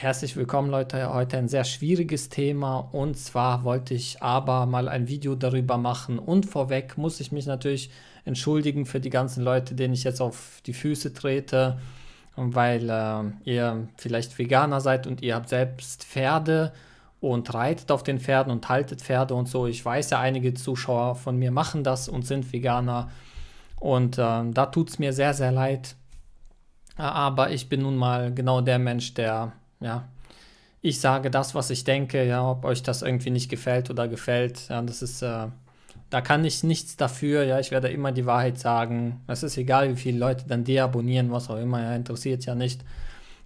Herzlich willkommen Leute, heute ein sehr schwieriges Thema und zwar wollte ich aber mal ein Video darüber machen und vorweg muss ich mich natürlich entschuldigen für die ganzen Leute, denen ich jetzt auf die Füße trete, weil äh, ihr vielleicht Veganer seid und ihr habt selbst Pferde und reitet auf den Pferden und haltet Pferde und so. Ich weiß ja, einige Zuschauer von mir machen das und sind Veganer und äh, da tut es mir sehr, sehr leid. Äh, aber ich bin nun mal genau der Mensch, der ja, ich sage das, was ich denke, ja, ob euch das irgendwie nicht gefällt oder gefällt, ja, das ist, äh, da kann ich nichts dafür, ja, ich werde immer die Wahrheit sagen. Es ist egal, wie viele Leute dann deabonnieren, was auch immer, ja, interessiert ja nicht.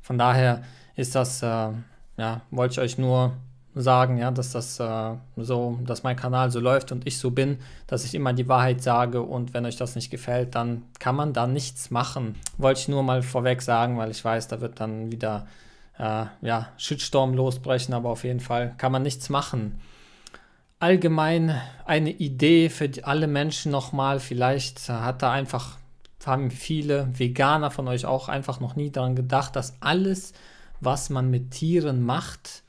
Von daher ist das, äh, ja, wollte ich euch nur sagen, ja, dass das äh, so, dass mein Kanal so läuft und ich so bin, dass ich immer die Wahrheit sage und wenn euch das nicht gefällt, dann kann man da nichts machen. Wollte ich nur mal vorweg sagen, weil ich weiß, da wird dann wieder äh, ja, Shitstorm losbrechen, aber auf jeden Fall kann man nichts machen. Allgemein eine Idee für die, alle Menschen nochmal, vielleicht hat da einfach, haben viele Veganer von euch auch einfach noch nie daran gedacht, dass alles, was man mit Tieren macht,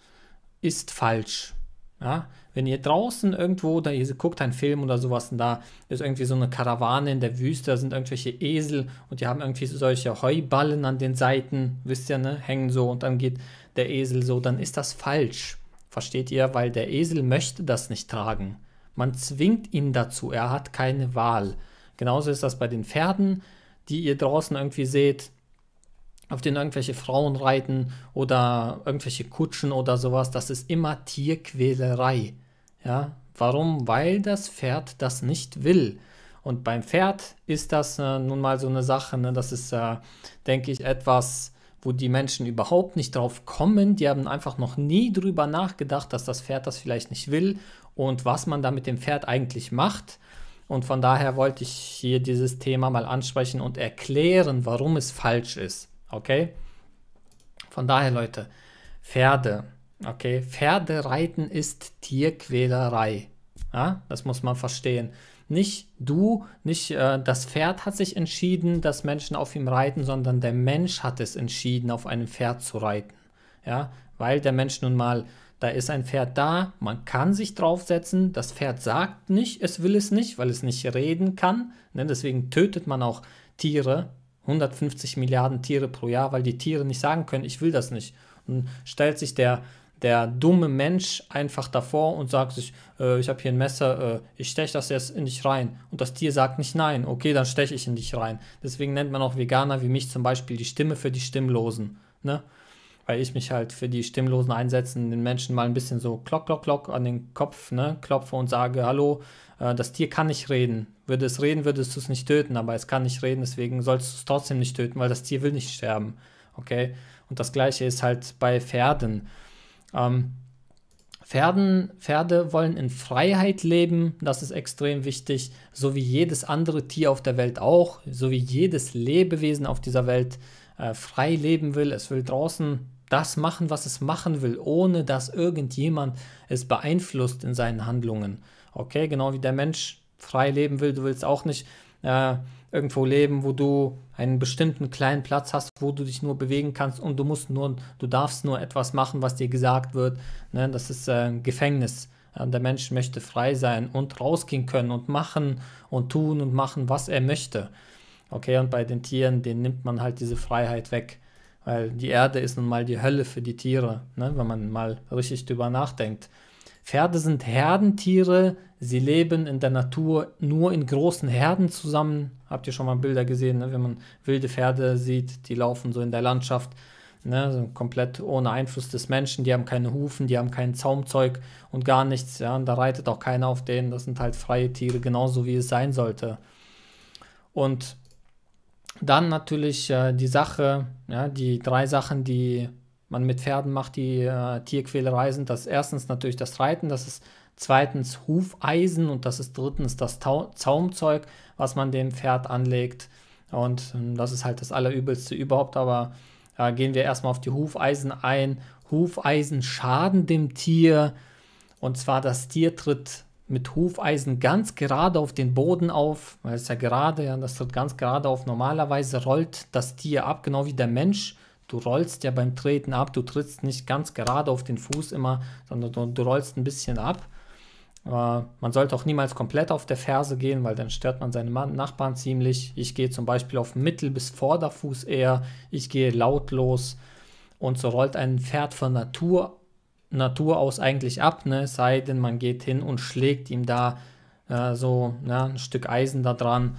ist falsch. Ja? wenn ihr draußen irgendwo, da ihr guckt einen Film oder sowas und da ist irgendwie so eine Karawane in der Wüste, da sind irgendwelche Esel und die haben irgendwie solche Heuballen an den Seiten, wisst ihr, ne, hängen so und dann geht der Esel so, dann ist das falsch. Versteht ihr? Weil der Esel möchte das nicht tragen. Man zwingt ihn dazu, er hat keine Wahl. Genauso ist das bei den Pferden, die ihr draußen irgendwie seht, auf denen irgendwelche Frauen reiten oder irgendwelche Kutschen oder sowas. Das ist immer Tierquälerei. Ja, warum? Weil das Pferd das nicht will. Und beim Pferd ist das äh, nun mal so eine Sache, ne? das ist, äh, denke ich, etwas, wo die Menschen überhaupt nicht drauf kommen. Die haben einfach noch nie drüber nachgedacht, dass das Pferd das vielleicht nicht will und was man da mit dem Pferd eigentlich macht. Und von daher wollte ich hier dieses Thema mal ansprechen und erklären, warum es falsch ist. Okay? Von daher, Leute, Pferde Okay, Pferdereiten ist Tierquälerei. Ja, das muss man verstehen. Nicht du, nicht äh, das Pferd hat sich entschieden, dass Menschen auf ihm reiten, sondern der Mensch hat es entschieden, auf einem Pferd zu reiten. Ja, weil der Mensch nun mal, da ist ein Pferd da, man kann sich draufsetzen, das Pferd sagt nicht, es will es nicht, weil es nicht reden kann. Ne? Deswegen tötet man auch Tiere, 150 Milliarden Tiere pro Jahr, weil die Tiere nicht sagen können, ich will das nicht. Und stellt sich der der dumme Mensch einfach davor und sagt sich, äh, ich habe hier ein Messer, äh, ich steche das jetzt in dich rein. Und das Tier sagt nicht nein, okay, dann steche ich in dich rein. Deswegen nennt man auch Veganer wie mich zum Beispiel die Stimme für die Stimmlosen. Ne? Weil ich mich halt für die Stimmlosen einsetzen, den Menschen mal ein bisschen so klock, klock, klock an den Kopf ne? klopfe und sage, hallo, äh, das Tier kann nicht reden. Würde es reden, würdest du es nicht töten, aber es kann nicht reden, deswegen sollst du es trotzdem nicht töten, weil das Tier will nicht sterben. Okay? Und das gleiche ist halt bei Pferden ähm, Pferden, Pferde wollen in Freiheit leben, das ist extrem wichtig, so wie jedes andere Tier auf der Welt auch, so wie jedes Lebewesen auf dieser Welt äh, frei leben will. Es will draußen das machen, was es machen will, ohne dass irgendjemand es beeinflusst in seinen Handlungen. Okay, genau wie der Mensch frei leben will, du willst auch nicht äh, irgendwo leben, wo du einen bestimmten kleinen Platz hast, wo du dich nur bewegen kannst und du musst nur, du darfst nur etwas machen, was dir gesagt wird. Ne? Das ist äh, Gefängnis. Äh, der Mensch möchte frei sein und rausgehen können und machen und tun und machen, was er möchte. Okay, und bei den Tieren, denen nimmt man halt diese Freiheit weg. Weil die Erde ist nun mal die Hölle für die Tiere, ne? wenn man mal richtig drüber nachdenkt. Pferde sind Herdentiere, sie leben in der Natur nur in großen Herden zusammen. Habt ihr schon mal Bilder gesehen, ne? wenn man wilde Pferde sieht, die laufen so in der Landschaft, ne? so komplett ohne Einfluss des Menschen, die haben keine Hufen, die haben kein Zaumzeug und gar nichts. Ja? Und da reitet auch keiner auf denen, das sind halt freie Tiere, genauso wie es sein sollte. Und dann natürlich äh, die Sache, ja, die drei Sachen, die man mit Pferden macht, die äh, Tierquälerei sind. Das ist erstens natürlich das Reiten, das ist zweitens Hufeisen und das ist drittens das Tau Zaumzeug, was man dem Pferd anlegt. Und ähm, das ist halt das Allerübelste überhaupt, aber äh, gehen wir erstmal auf die Hufeisen ein. Hufeisen schaden dem Tier und zwar das Tier tritt mit Hufeisen ganz gerade auf den Boden auf, weil es ja gerade, ja, das tritt ganz gerade auf. Normalerweise rollt das Tier ab, genau wie der Mensch du rollst ja beim Treten ab, du trittst nicht ganz gerade auf den Fuß immer, sondern du, du rollst ein bisschen ab. Äh, man sollte auch niemals komplett auf der Ferse gehen, weil dann stört man seine Nachbarn ziemlich. Ich gehe zum Beispiel auf Mittel- bis Vorderfuß eher, ich gehe lautlos und so rollt ein Pferd von Natur, Natur aus eigentlich ab, ne? sei denn man geht hin und schlägt ihm da äh, so ne, ein Stück Eisen da dran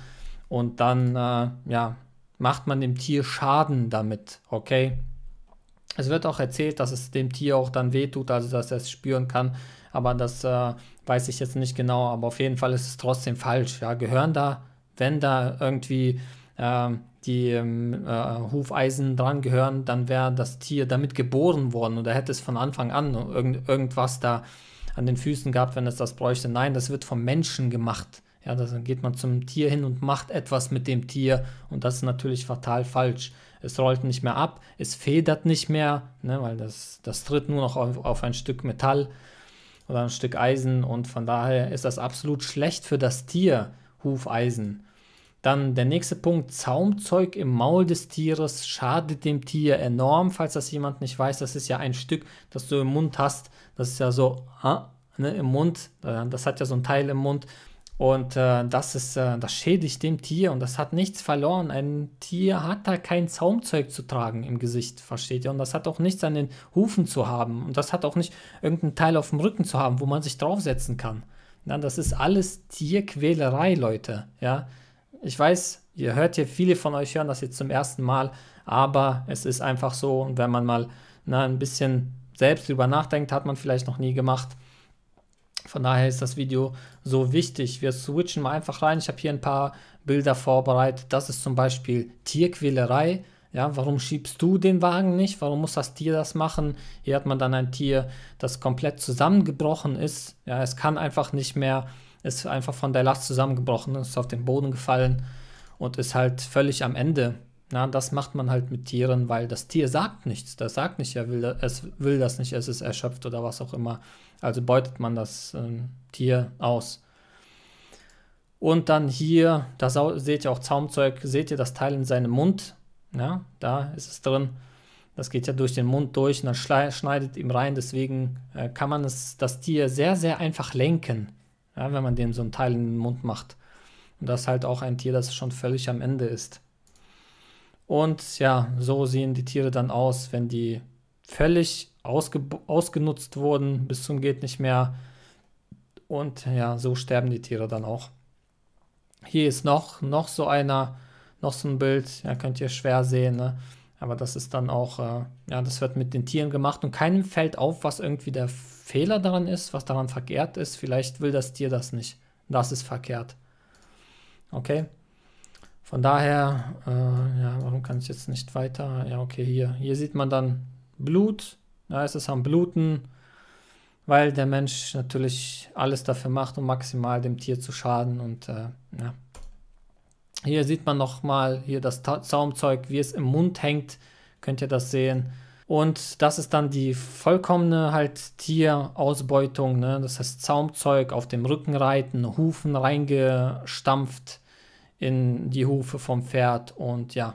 und dann äh, ja, macht man dem Tier Schaden damit, okay? Es wird auch erzählt, dass es dem Tier auch dann wehtut, also dass er es spüren kann, aber das äh, weiß ich jetzt nicht genau, aber auf jeden Fall ist es trotzdem falsch. Ja, gehören da, wenn da irgendwie äh, die ähm, äh, Hufeisen dran gehören, dann wäre das Tier damit geboren worden oder hätte es von Anfang an irgend, irgendwas da an den Füßen gehabt, wenn es das bräuchte. Nein, das wird vom Menschen gemacht. Ja, dann geht man zum Tier hin und macht etwas mit dem Tier und das ist natürlich fatal falsch. Es rollt nicht mehr ab, es federt nicht mehr, ne, weil das, das tritt nur noch auf, auf ein Stück Metall oder ein Stück Eisen und von daher ist das absolut schlecht für das Tier, Hufeisen. Dann der nächste Punkt, Zaumzeug im Maul des Tieres schadet dem Tier enorm, falls das jemand nicht weiß. Das ist ja ein Stück, das du im Mund hast. Das ist ja so ah, ne, im Mund, das hat ja so ein Teil im Mund und äh, das ist, äh, das schädigt dem Tier und das hat nichts verloren. Ein Tier hat da kein Zaumzeug zu tragen im Gesicht, versteht ihr? Und das hat auch nichts an den Hufen zu haben. Und das hat auch nicht irgendeinen Teil auf dem Rücken zu haben, wo man sich draufsetzen kann. Na, das ist alles Tierquälerei, Leute. Ja, ich weiß, ihr hört hier, viele von euch hören das jetzt zum ersten Mal, aber es ist einfach so. Und wenn man mal na, ein bisschen selbst drüber nachdenkt, hat man vielleicht noch nie gemacht von daher ist das Video so wichtig. Wir switchen mal einfach rein. Ich habe hier ein paar Bilder vorbereitet. Das ist zum Beispiel Tierquälerei. Ja, warum schiebst du den Wagen nicht? Warum muss das Tier das machen? Hier hat man dann ein Tier, das komplett zusammengebrochen ist. Ja, es kann einfach nicht mehr, ist einfach von der Last zusammengebrochen, ist auf den Boden gefallen und ist halt völlig am Ende. Na, das macht man halt mit Tieren, weil das Tier sagt nichts. Das sagt nicht, er will, es will das nicht, es ist erschöpft oder was auch immer. Also beutet man das äh, Tier aus. Und dann hier, da seht ihr auch Zaumzeug, seht ihr das Teil in seinem Mund? Ja, da ist es drin. Das geht ja durch den Mund durch und dann schneidet ihm rein. Deswegen äh, kann man es, das Tier sehr, sehr einfach lenken, ja, wenn man dem so ein Teil in den Mund macht. Und das ist halt auch ein Tier, das schon völlig am Ende ist. Und ja, so sehen die Tiere dann aus, wenn die völlig ausgenutzt wurden, bis zum geht nicht mehr. Und ja, so sterben die Tiere dann auch. Hier ist noch, noch so einer, noch so ein Bild, ja, könnt ihr schwer sehen, ne? Aber das ist dann auch, äh, ja, das wird mit den Tieren gemacht und keinem fällt auf, was irgendwie der Fehler daran ist, was daran verkehrt ist. Vielleicht will das Tier das nicht. Das ist verkehrt. Okay? Von daher, äh, ja, warum kann ich jetzt nicht weiter? Ja, okay, hier. Hier sieht man dann Blut. Da ja, ist es am Bluten, weil der Mensch natürlich alles dafür macht, um maximal dem Tier zu schaden. Und äh, ja. Hier sieht man nochmal hier das Ta Zaumzeug, wie es im Mund hängt. Könnt ihr das sehen? Und das ist dann die vollkommene halt Tierausbeutung. Ne? Das heißt Zaumzeug auf dem Rücken reiten, Hufen reingestampft in die Hufe vom Pferd und ja,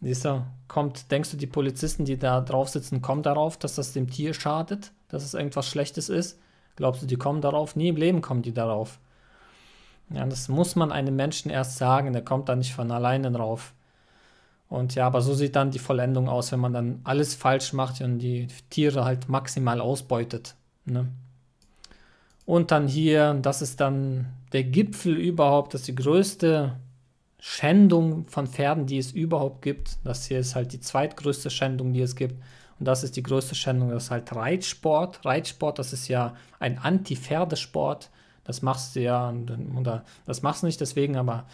siehst du, kommt, denkst du, die Polizisten, die da drauf sitzen, kommen darauf, dass das dem Tier schadet, dass es irgendwas Schlechtes ist? Glaubst du, die kommen darauf? Nie im Leben kommen die darauf. Ja, das muss man einem Menschen erst sagen, der kommt da nicht von alleine drauf. Und ja, aber so sieht dann die Vollendung aus, wenn man dann alles falsch macht und die Tiere halt maximal ausbeutet. Ne? Und dann hier, das ist dann der Gipfel überhaupt, das ist die größte Schändung von Pferden, die es überhaupt gibt. Das hier ist halt die zweitgrößte Schändung, die es gibt. Und das ist die größte Schändung, das ist halt Reitsport. Reitsport, das ist ja ein Anti-Pferdesport. Das machst du ja, oder das machst du nicht deswegen, aber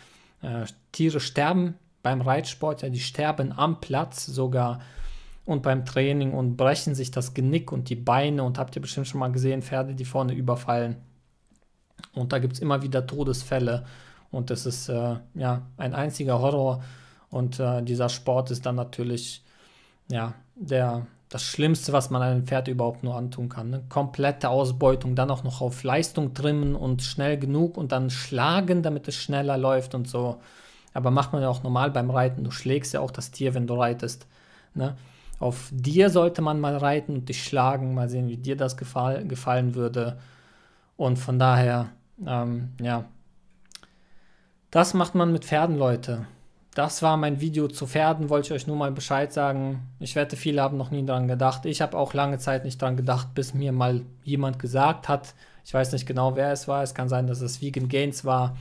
äh, Tiere sterben beim Reitsport, ja, die sterben am Platz sogar und beim Training und brechen sich das Genick und die Beine. Und habt ihr bestimmt schon mal gesehen, Pferde, die vorne überfallen. Und da gibt es immer wieder Todesfälle. Und das ist äh, ja ein einziger Horror. Und äh, dieser Sport ist dann natürlich ja der das Schlimmste, was man einem Pferd überhaupt nur antun kann. Ne? Komplette Ausbeutung, dann auch noch auf Leistung trimmen und schnell genug und dann schlagen, damit es schneller läuft und so. Aber macht man ja auch normal beim Reiten. Du schlägst ja auch das Tier, wenn du reitest. Ne? Auf dir sollte man mal reiten und dich schlagen, mal sehen, wie dir das gefall gefallen würde. Und von daher, ähm, ja, das macht man mit Pferden, Leute. Das war mein Video zu Pferden, wollte ich euch nur mal Bescheid sagen. Ich wette, viele haben noch nie daran gedacht. Ich habe auch lange Zeit nicht daran gedacht, bis mir mal jemand gesagt hat. Ich weiß nicht genau, wer es war. Es kann sein, dass es Vegan Gains war,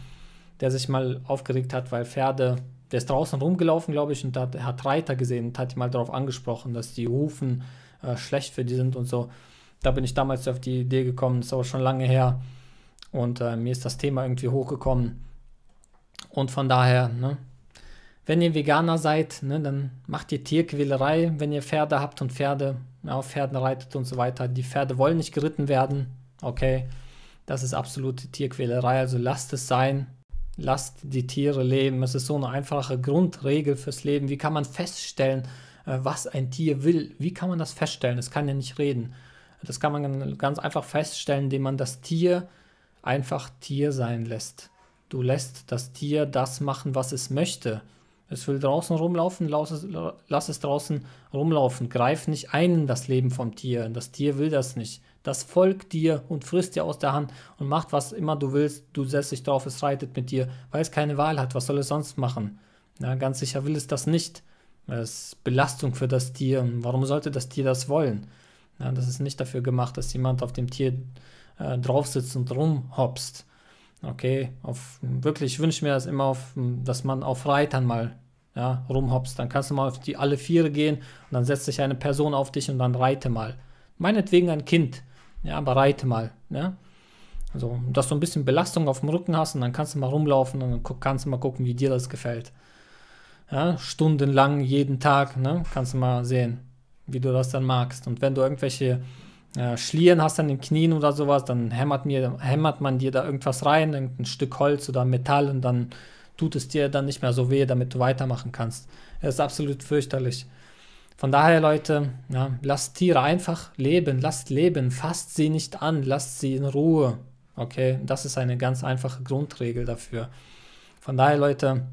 der sich mal aufgeregt hat, weil Pferde, der ist draußen rumgelaufen, glaube ich, und hat, hat Reiter gesehen und hat mal darauf angesprochen, dass die Hufen äh, schlecht für die sind und so. Da bin ich damals auf die Idee gekommen, ist aber schon lange her. Und äh, mir ist das Thema irgendwie hochgekommen und von daher, ne, wenn ihr Veganer seid, ne, dann macht ihr Tierquälerei, wenn ihr Pferde habt und Pferde ja, auf Pferden reitet und so weiter. Die Pferde wollen nicht geritten werden, okay? Das ist absolute Tierquälerei, also lasst es sein. Lasst die Tiere leben. Es ist so eine einfache Grundregel fürs Leben. Wie kann man feststellen, äh, was ein Tier will? Wie kann man das feststellen? Es kann ja nicht reden. Das kann man ganz einfach feststellen, indem man das Tier einfach Tier sein lässt. Du lässt das Tier das machen, was es möchte. Es will draußen rumlaufen, lass es, lass es draußen rumlaufen. Greif nicht ein in das Leben vom Tier. Das Tier will das nicht. Das folgt dir und frisst dir aus der Hand und macht, was immer du willst. Du setzt dich drauf, es reitet mit dir, weil es keine Wahl hat. Was soll es sonst machen? Na, ganz sicher will es das nicht. Es ist Belastung für das Tier. warum sollte das Tier das wollen? Na, das ist nicht dafür gemacht, dass jemand auf dem Tier äh, drauf sitzt und rumhopst okay, auf, wirklich, ich wünsche mir das immer, auf, dass man auf Reitern mal ja, rumhopst. Dann kannst du mal auf die alle Viere gehen und dann setzt sich eine Person auf dich und dann reite mal. Meinetwegen ein Kind, ja, aber reite mal. Ja. Ne? Also, dass du ein bisschen Belastung auf dem Rücken hast und dann kannst du mal rumlaufen und dann kannst du mal gucken, wie dir das gefällt. Ja, stundenlang jeden Tag, ne, kannst du mal sehen, wie du das dann magst. Und wenn du irgendwelche äh, Schlieren hast an den Knien oder sowas, dann hämmert, mir, hämmert man dir da irgendwas rein, ein Stück Holz oder Metall und dann tut es dir dann nicht mehr so weh, damit du weitermachen kannst. Es ist absolut fürchterlich. Von daher, Leute, ja, lasst Tiere einfach leben, lasst leben, fasst sie nicht an, lasst sie in Ruhe. Okay, das ist eine ganz einfache Grundregel dafür. Von daher, Leute,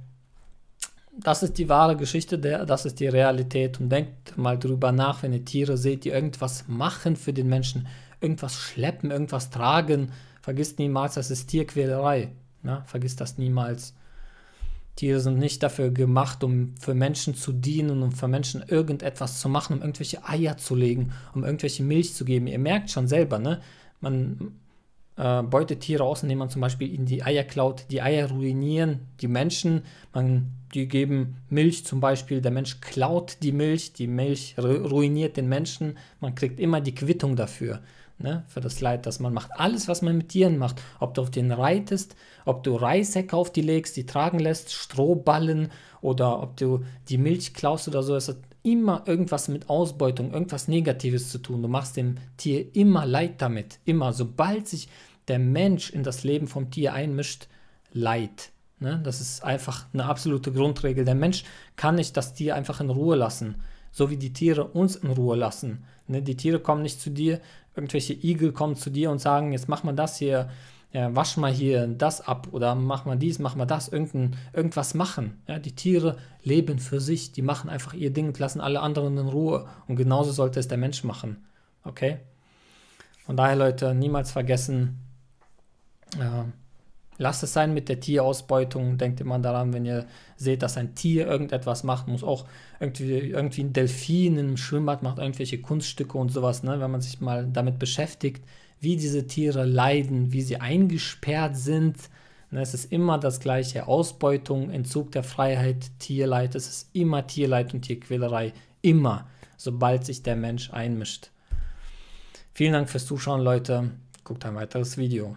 das ist die wahre Geschichte, der, das ist die Realität. Und denkt mal drüber nach, wenn ihr Tiere seht, die irgendwas machen für den Menschen, irgendwas schleppen, irgendwas tragen. Vergisst niemals, das ist Tierquälerei. Ne? Vergisst das niemals. Tiere sind nicht dafür gemacht, um für Menschen zu dienen, um für Menschen irgendetwas zu machen, um irgendwelche Eier zu legen, um irgendwelche Milch zu geben. Ihr merkt schon selber, ne? Man, äh, Beutetiere ausnehmen, zum Beispiel in die Eiercloud. Die Eier ruinieren die Menschen. Man, die geben Milch zum Beispiel. Der Mensch klaut die Milch. Die Milch ruiniert den Menschen. Man kriegt immer die Quittung dafür. Ne, für das Leid, das man macht. Alles, was man mit Tieren macht, ob du auf den reitest, ob du Reissäcke auf die legst, die tragen lässt, Strohballen oder ob du die Milch klaust oder so, es hat immer irgendwas mit Ausbeutung, irgendwas Negatives zu tun. Du machst dem Tier immer Leid damit. Immer. Sobald sich der Mensch in das Leben vom Tier einmischt, Leid. Ne? Das ist einfach eine absolute Grundregel. Der Mensch kann nicht das Tier einfach in Ruhe lassen, so wie die Tiere uns in Ruhe lassen. Ne? Die Tiere kommen nicht zu dir, irgendwelche Igel kommen zu dir und sagen, jetzt mach mal das hier, ja, wasch mal hier das ab oder mach mal dies, mach mal das, irgendein, irgendwas machen. Ja, die Tiere leben für sich, die machen einfach ihr Ding und lassen alle anderen in Ruhe. Und genauso sollte es der Mensch machen. Okay? Von daher, Leute, niemals vergessen, äh, lasst es sein mit der Tierausbeutung. Denkt immer daran, wenn ihr seht, dass ein Tier irgendetwas macht, muss auch irgendwie, irgendwie ein Delfin im Schwimmbad macht irgendwelche Kunststücke und sowas, ne? wenn man sich mal damit beschäftigt wie diese Tiere leiden, wie sie eingesperrt sind. Ne, es ist immer das gleiche, Ausbeutung, Entzug der Freiheit, Tierleid, es ist immer Tierleid und Tierquälerei, immer, sobald sich der Mensch einmischt. Vielen Dank fürs Zuschauen, Leute. Guckt ein weiteres Video.